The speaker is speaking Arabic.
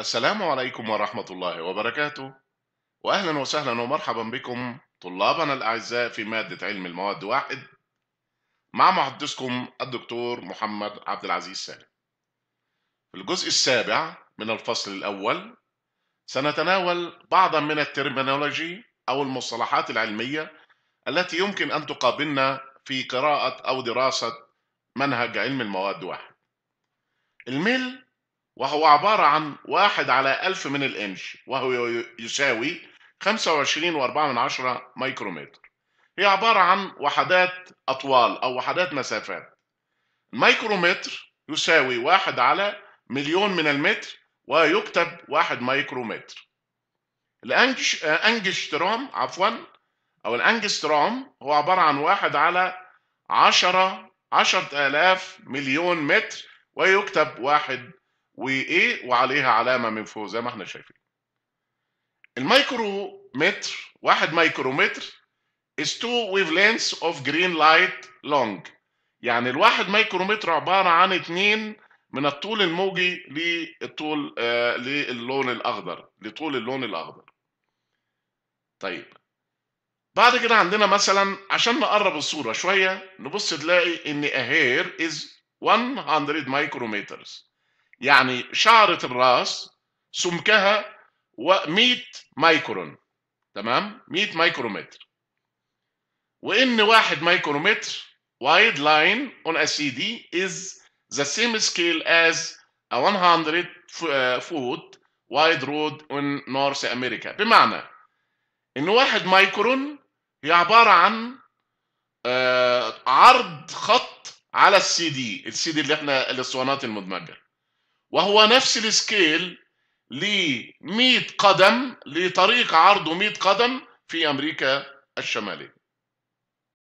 السلام عليكم ورحمة الله وبركاته وأهلا وسهلا ومرحبا بكم طلابنا الأعزاء في مادة علم المواد واحد مع محدثكم الدكتور محمد عبد العزيز سالم في الجزء السابع من الفصل الأول سنتناول بعضا من الترمينولوجي أو المصطلحات العلمية التي يمكن أن تقابلنا في قراءة أو دراسة منهج علم المواد واحد الميل وهو عبارة عن واحد على ألف من الإنش وهو يساوي 25.4 ميكرومتر هي عبارة عن وحدات أطوال أو وحدات مسافات الميكرومتر يساوي واحد على مليون من المتر ويكتب واحد ميكرومتر الأنجش عفوا أو الأنجسترام هو عبارة عن واحد على عشرة عشرة آلاف مليون متر ويكتب واحد وايه وعليها علامه من فوق زي ما احنا شايفين الميكرومتر واحد مايكرومتر is two wavelengths of green light long يعني الواحد مايكرومتر عباره عن اثنين من الطول الموجي للطول آه للون الاخضر لطول اللون الاخضر طيب بعد كده عندنا مثلا عشان نقرب الصوره شويه نبص تلاقي ان a hair is 100 مايكرومترز يعني شعرة الراس سمكها 100 مايكرون تمام 100 مايكرومتر وان 1 مايكرومتر وايد لاين on a CD is the same scale as a 100 foot wide road in North America بمعنى ان 1 مايكرون هي عبارة عن آه، عرض خط على السي دي السي دي اللي احنا الاسطوانات المدمجه وهو نفس السكيل ل 100 قدم لطريق عرضه 100 قدم في امريكا الشماليه